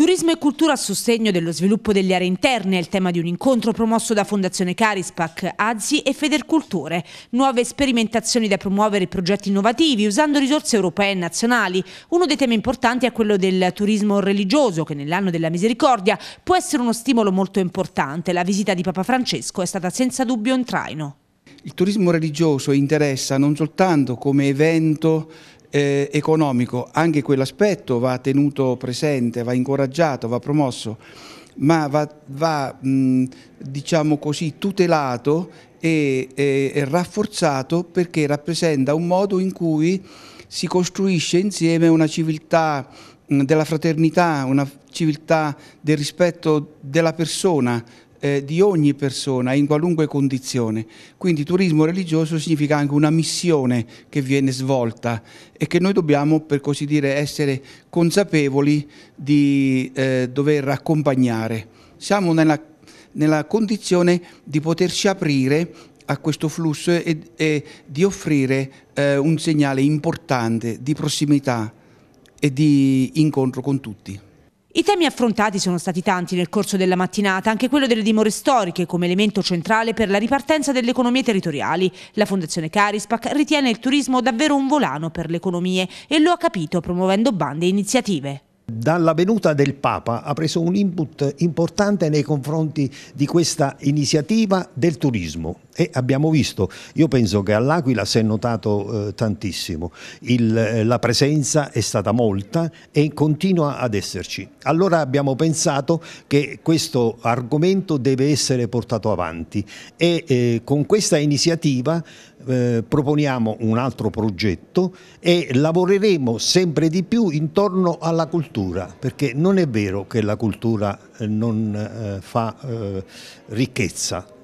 Turismo e cultura a sostegno dello sviluppo delle aree interne è il tema di un incontro promosso da Fondazione Carispac, Azi e Federculture. Nuove sperimentazioni da promuovere e progetti innovativi usando risorse europee e nazionali. Uno dei temi importanti è quello del turismo religioso che nell'anno della misericordia può essere uno stimolo molto importante. La visita di Papa Francesco è stata senza dubbio un traino. Il turismo religioso interessa non soltanto come evento eh, economico, anche quell'aspetto va tenuto presente, va incoraggiato, va promosso, ma va, va mh, diciamo così, tutelato e, e, e rafforzato perché rappresenta un modo in cui si costruisce insieme una civiltà della fraternità, una civiltà del rispetto della persona, eh, di ogni persona in qualunque condizione. Quindi turismo religioso significa anche una missione che viene svolta e che noi dobbiamo, per così dire, essere consapevoli di eh, dover accompagnare. Siamo nella, nella, condizione di poterci aprire a questo flusso e, e di offrire eh, un segnale importante di prossimità e di incontro con tutti. I temi affrontati sono stati tanti nel corso della mattinata, anche quello delle dimore storiche come elemento centrale per la ripartenza delle economie territoriali. La Fondazione Carispac ritiene il turismo davvero un volano per le economie e lo ha capito promuovendo bande e iniziative dalla venuta del Papa ha preso un input importante nei confronti di questa iniziativa del turismo e abbiamo visto, io penso che all'Aquila si è notato eh, tantissimo, Il, eh, la presenza è stata molta e continua ad esserci. Allora abbiamo pensato che questo argomento deve essere portato avanti e eh, con questa iniziativa eh, proponiamo un altro progetto e lavoreremo sempre di più intorno alla cultura cultura, perché non è vero che la cultura eh, non eh, fa eh, ricchezza,